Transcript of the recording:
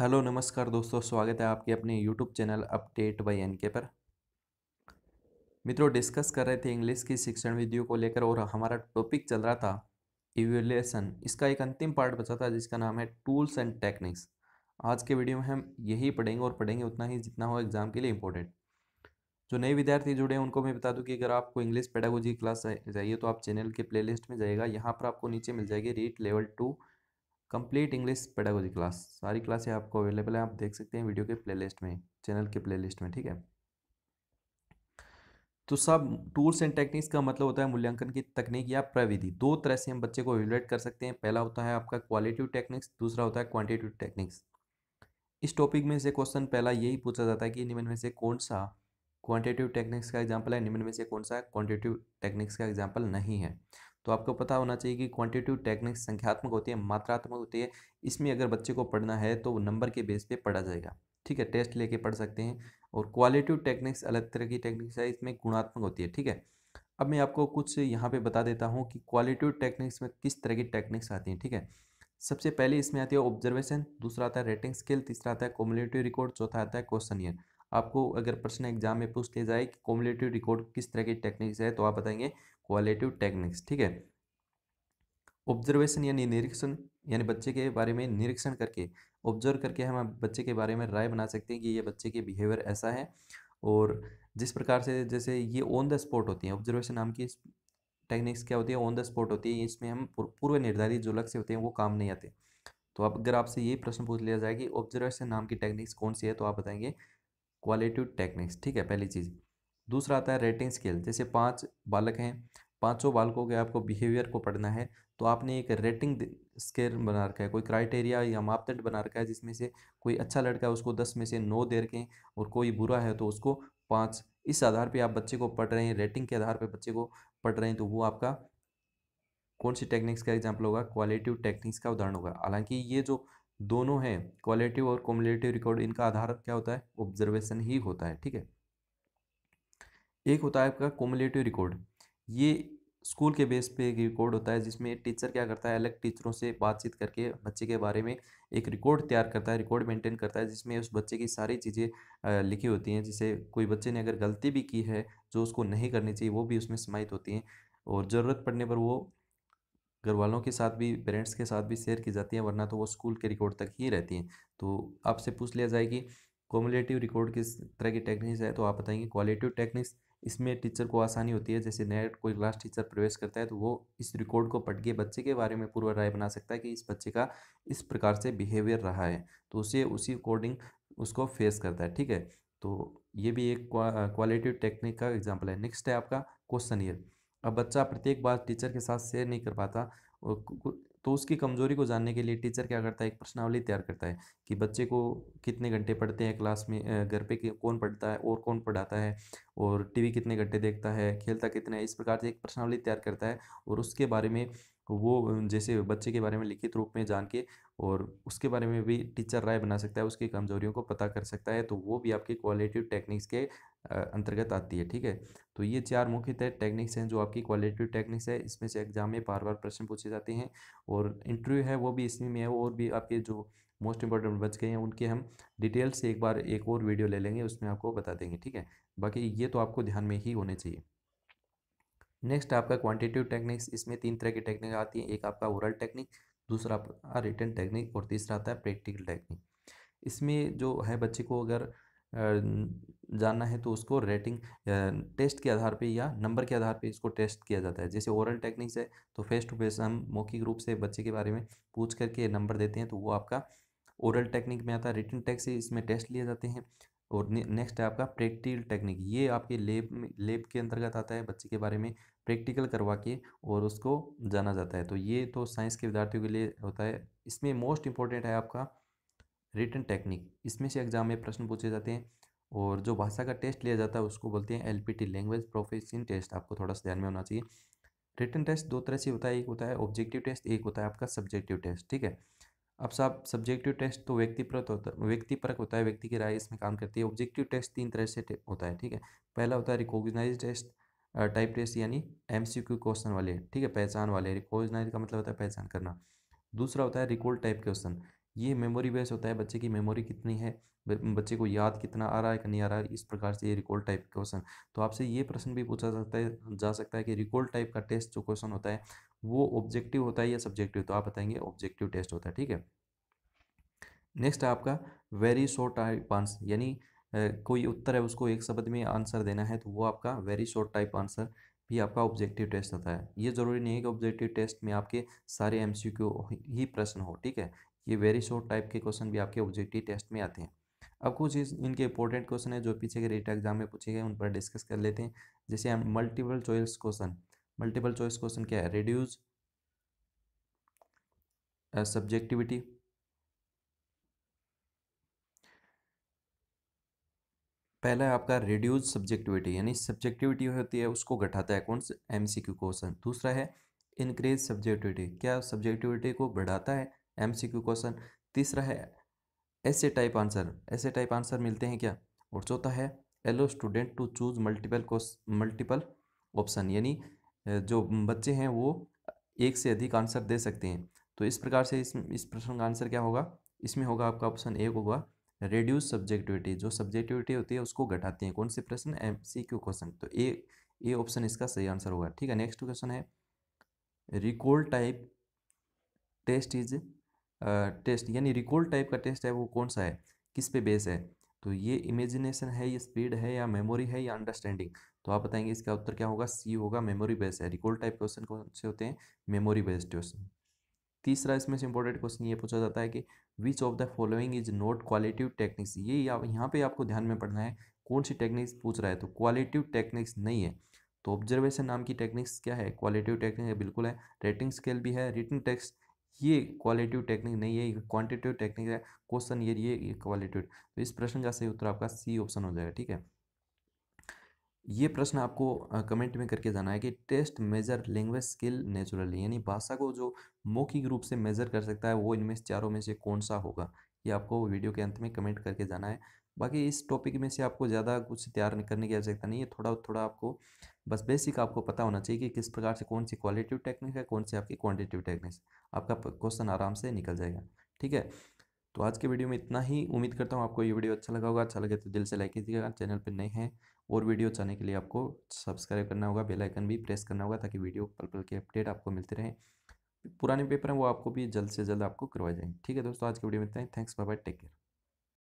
hello नमस्कार दोस्तों स्वागत है आपके अपने YouTube channel update by N K पर मित्रों डिस्कस कर रहे थे इंग्लिश की शिक्षण विधियों को लेकर और हमारा टॉपिक चल रहा था इवेल्युएसन इसका एक अंतिम पार्ट बचा था जिसका नाम है टूल्स एंड टेक्निक्स आज के वीडियो में हम यही पढ़ेंगे और पढ़ेंगे उतना ही जितना हो एग्जाम के लिए इम्पोर्टेंट जो नए विद्यार्थी जुड़े हैं उनको मैं बता दूं कि अगर आपको इंग्लिश पेडागोजी क्लास चाहिए तो आप चैनल के प्लेलिस्ट में जाइएगा यहाँ पर आपको नीचे मिल जाएगी REET level two complete English pedagogy class सारी क्लासें आपको अवेलेबल है आप देख सकते हैं वीडियो के प्लेलिस्ट में चैनल के प्लेलिस्ट में ठीक है तो सब टूल्स एंड टेक्निक्स का मतलब होता है मूल्यांकन की तकनीक या प्रविधि दो तरह से हम बच्चे को इवेलुएट कर सकते हैं पहला होता है आपका क्वालिटिव टेक्निक्स दूसरा होता है क्वांटिटिव टेक्निक्स इस टॉपिक में से क्वेश्चन पहला यही पूछा जाता है कि निम्न में से कौन सा क्वांटिटिव टेक्निक्स का एग्जाम्पल है निम्न में से कौन सा क्वान्टिटिव टेक्निक्स का एग्जाम्पल नहीं है तो आपको पता होना चाहिए कि क्वांटिटिव टेक्निक संख्यात्मक होती है मात्रात्मक होती है इसमें अगर बच्चे को पढ़ना है तो नंबर के बेस पे पढ़ा जाएगा ठीक है टेस्ट लेके पढ़ सकते हैं और क्वालिटिव टेक्निक्स अलग तरह की टेक्निक्स है इसमें गुणात्मक होती है ठीक है अब मैं आपको कुछ यहाँ पे बता देता हूँ कि क्वालिटिव टेक्निक्स में किस तरह की टेक्निक्स आती हैं ठीक है सबसे पहले इसमें आती है ऑब्जर्वेशन दूसरा आता है रेटिंग स्केल तीसरा आता है कॉम्युलेटिव रिकॉर्ड चौथा आता है क्वेश्चन ईयर आपको अगर प्रश्न एग्जाम में पूछ लिया जाए कि कॉम्युलेटिव रिकॉर्ड किस तरह की टेक्निक्स है तो आप बताएंगे क्वालिटिव टेक्निक्स ठीक है ऑब्जर्वेशन यानी निरीक्षण यानी बच्चे के बारे में निरीक्षण करके ऑब्जर्व करके हम बच्चे के बारे में राय बना सकते हैं कि ये बच्चे के बिहेवियर ऐसा है और जिस प्रकार से जैसे ये ऑन द स्पॉट होती है ऑब्जर्वेशन नाम की टेक्निक्स क्या होती है ऑन द स्पॉट होती है इसमें हम पूर्व निर्धारित जो लक्ष्य होते हैं वो काम नहीं आते तो अब अगर आपसे ये प्रश्न पूछ लिया जाए कि ऑब्जर्वेशन नाम की टेक्निक्स कौन सी है तो आप बताएंगे क्वालिटिव टेक्निक्स ठीक है पहली चीज़ दूसरा आता है रेटिंग स्केल जैसे पाँच बालक हैं पाँचों बालकों के आपको बिहेवियर को पढ़ना है तो आपने एक रेटिंग स्केल बना रखा है कोई क्राइटेरिया या मापदंड बना रखा है जिसमें से कोई अच्छा लड़का है उसको दस में से नौ दे रखें और कोई बुरा है तो उसको पाँच इस आधार पे आप बच्चे को पढ़ रहे हैं रेटिंग के आधार पे बच्चे को पढ़ रहे हैं तो वो आपका कौन सी टेक्निक्स का एग्जाम्पल होगा क्वालिटिव टेक्निक्स का उदाहरण होगा हालांकि ये जो दोनों हैं क्वालिटिव और कॉम्युलेटिव रिकॉर्ड इनका आधार क्या होता है ऑब्जर्वेशन ही होता है ठीक है एक होता है आपका कोमुलेटिव रिकॉर्ड ये स्कूल के बेस पे एक रिकॉर्ड होता है जिसमें टीचर क्या करता है अलग टीचरों से बातचीत करके बच्चे के बारे में एक रिकॉर्ड तैयार करता है रिकॉर्ड मेंटेन करता है जिसमें उस बच्चे की सारी चीज़ें लिखी होती हैं जिसे कोई बच्चे ने अगर गलती भी की है जो उसको नहीं करनी चाहिए वो भी उसमें समाहित होती हैं और ज़रूरत पड़ने पर वो घर वालों के साथ भी पेरेंट्स के साथ भी शेयर की जाती हैं वरना तो वो स्कूल के रिकॉर्ड तक ही रहती हैं तो आपसे पूछ लिया जाए कि कॉमुलेटिव रिकॉर्ड किस तरह की टेक्निक्स है तो आप बताएंगे क्वालिटिव टेक्निक्स इसमें टीचर को आसानी होती है जैसे नया कोई क्लास टीचर प्रवेश करता है तो वो इस रिकॉर्ड को पढ़ के बच्चे के बारे में पूर्व राय बना सकता है कि इस बच्चे का इस प्रकार से बिहेवियर रहा है तो उसे उसी अकॉर्डिंग उसको फेस करता है ठीक है तो ये भी एक क्वालिटिव टेक्निक का एग्जाम्पल है नेक्स्ट है आपका क्वेश्चन ईयर अब बच्चा प्रत्येक बार टीचर के साथ शेयर नहीं कर पाता तो उसकी कमज़ोरी को जानने के लिए टीचर क्या करता है एक प्रश्नावली तैयार करता है कि बच्चे को कितने घंटे पढ़ते हैं क्लास में घर पे कौन पढ़ता है और कौन पढ़ाता है और टीवी कितने घंटे देखता है खेलता कितना है इस प्रकार से एक प्रश्नावली तैयार करता है और उसके बारे में वो जैसे बच्चे के बारे में लिखित रूप में जान के और उसके बारे में भी टीचर राय बना सकता है उसकी कमजोरियों को पता कर सकता है तो वो भी आपकी क्वालिटिव टेक्निक्स के अंतर्गत आती है ठीक है तो ये चार मुख्यतः टेक्निक्स हैं जो आपकी क्वालिटिव टेक्निक्स है इसमें से एग्जाम में बार बार प्रश्न पूछे जाते हैं और इंटरव्यू है वो भी इसी में है और भी आपके जो मोस्ट इंपॉर्टेंट बच गए हैं उनके हम डिटेल्स से एक बार एक और वीडियो ले लेंगे उसमें आपको बता देंगे ठीक है बाकी ये तो आपको ध्यान में ही होने चाहिए नेक्स्ट आपका क्वांटिटिव टेक्निक्स इसमें तीन तरह की टेक्निक आती है एक आपका ओरल टेक्निक दूसरा आपका रिटर्न टेक्निक और तीसरा आता है प्रैक्टिकल टेक्निक इसमें जो है बच्चे को अगर जानना है तो उसको रेटिंग टेस्ट के आधार पे या नंबर के आधार पे इसको टेस्ट किया जाता है जैसे ओरल टेक्निक्स है तो फेस टू फेस हम मौखिक रूप से बच्चे के बारे में पूछ करके नंबर देते हैं तो वो आपका ओरल टेक्निक में आता है रिटर्न टेक्स इसमें टेस्ट लिए जाते हैं और नेक्स्ट है आपका प्रैक्टिकल टेक्निक ये आपके लेब में लेब के अंतर्गत आता है बच्चे के बारे में प्रैक्टिकल करवा के और उसको जाना जाता है तो ये तो साइंस के विद्यार्थियों के लिए होता है इसमें मोस्ट इंपॉर्टेंट है आपका रिटर्न टेक्निक इसमें से एग्जाम में प्रश्न पूछे जाते हैं और जो भाषा का टेस्ट लिया जाता है उसको बोलते हैं एल लैंग्वेज प्रोफेशन टेस्ट आपको थोड़ा सा ध्यान में होना चाहिए रिटर्न टेस्ट दो तरह से होता है एक होता है ऑब्जेक्टिव टेस्ट एक होता है आपका सब्जेक्टिव टेस्ट ठीक है अब साहब सब्जेक्टिव टेस्ट तो व्यक्तिप्रत होता है व्यक्तिपरक होता है व्यक्ति की राय इसमें काम करती है ऑब्जेक्टिव टेस्ट तीन तरह से होता है ठीक है पहला होता है रिकॉग्नाइज टेस्ट टाइप टेस्ट यानी एम सी क्यू क्वेश्चन वाले ठीक है पहचान वाले रिकॉग्नाइज का मतलब होता है पहचान करना दूसरा होता है रिकॉल टाइप क्वेश्चन ये मेमोरी बेस होता है बच्चे की मेमोरी कितनी है बच्चे को याद कितना आ रहा है कि नहीं आ रहा है इस प्रकार से ये रिकॉल टाइप क्वेश्चन तो आपसे ये प्रश्न भी पूछा सकता है जा सकता है कि रिकॉल टाइप का टेस्ट जो क्वेश्चन होता है वो ऑब्जेक्टिव होता है या सब्जेक्टिव तो आप बताएंगे ऑब्जेक्टिव टेस्ट होता है ठीक है नेक्स्ट है आपका वेरी शॉर्ट टाइप आंसर यानी कोई उत्तर है उसको एक शब्द में आंसर देना है तो वो आपका वेरी शॉर्ट टाइप आंसर भी आपका ऑब्जेक्टिव टेस्ट होता है ये ज़रूरी नहीं है कि ऑब्जेक्टिव टेस्ट में आपके सारे एमसीक्यू ही प्रश्न हो ठीक है ये वेरी शॉर्ट टाइप के क्वेश्चन भी आपके ऑब्जेक्टिव टेस्ट में आते हैं अब कुछ इस इनके इंपॉर्टेंट क्वेश्चन है जो पीछे के रेट एग्जाम में पूछे गए उन पर डिस्कस कर लेते हैं जैसे हम multiple choice question multiple choice question क्या है रिड्यूज सब्जेक्टिविटी पहला है आपका रिड्यूज सब्जेक्टिविटी यानी सब्जेक्टिविटी होती है उसको घटाता है कौन सा एम क्वेश्चन दूसरा है इंक्रीज सब्जेक्टिविटी क्या सब्जेक्टिविटी को बढ़ाता है एम सी क्यू क्वेश्चन तीसरा है ऐसे टाइप आंसर ऐसे टाइप आंसर मिलते हैं क्या और चौथा है allow student to choose multiple multiple option यानी जो बच्चे हैं वो एक से अधिक आंसर दे सकते हैं तो इस प्रकार से इस इस प्रश्न का आंसर क्या होगा इसमें होगा आपका ऑप्शन एक होगा रेड्यूस सब्जेक्टिविटी जो सब्जेक्टिविटी होती है उसको घटाते हैं कौन से प्रश्न एम सी क्यू क्वेश्चन तो ए ए ऑप्शन इसका सही आंसर होगा ठीक है नेक्स्ट क्वेश्चन है recall type test is test यानी रिकॉल टाइप का टेस्ट है वो कौन सा है किस पे बेस है तो ये इमेजिनेशन है ये स्पीड है या मेमोरी है या अंडरस्टैंडिंग तो आप बताएंगे इसका उत्तर क्या होगा सी होगा मेमोरी बेस्ड है रिकॉल टाइप क्वेश्चन कौन से होते हैं मेमोरी बेस्ड क्वेश्चन तीसरा इसमें से इंपॉर्टेंट क्वेश्चन ये पूछा जाता है कि which of the following is not qualitative techniques ये यहाँ पे आपको ध्यान में पढ़ना है कौन सी टेक्निक्स पूछ रहा है तो क्वालिटिव टेक्निक्स नहीं है तो ऑब्जर्वेशन नाम की टेक्निक्स क्या है क्वालिटिव टेक्निक बिल्कुल है रेटिंग स्केल भी है रिटिंग टेक्स्ट ये क्वालिटिव टेक्निक नहीं है क्वांटिटिव टेक्निक है क्वेश्चन ये ये क्वालिटिव तो इस प्रश्न का सही उत्तर आपका सी ऑप्शन हो जाएगा ठीक है ये प्रश्न आपको कमेंट में करके जाना है कि test measure language skill naturally यानी भाषा को जो मौखिक रूप से मेजर कर सकता है वो इनमें चारों में से कौन सा होगा ये आपको वीडियो के अंत में कमेंट करके जाना है बाकी इस टॉपिक में से आपको ज़्यादा कुछ तैयार करने की आवश्यकता नहीं है थोड़ा थोड़ा आपको बस बेसिक आपको पता होना चाहिए कि किस प्रकार से कौन सी क्वालिटिव टेक्निक है कौन सी आपकी क्वान्टिटिव टेक्निक्स आपका क्वेश्चन आराम से निकल जाएगा ठीक है तो आज के वीडियो में इतना ही उम्मीद करता हूँ आपको ये वीडियो अच्छा लगा होगा अच्छा लगे तो दिल से लाइक कीजिएगा चैनल पर नए हैं और वीडियो चाहने के लिए आपको सब्सक्राइब करना होगा बेल आइकन भी प्रेस करना होगा ताकि वीडियो पल पल के अपडेट आपको मिलते रहें पुराने पेपर हैं वो आपको भी जल्द से जल्द आपको करवाए जाएंगे ठीक है दोस्तों आज के वीडियो में इतना ही thanks bye bye take care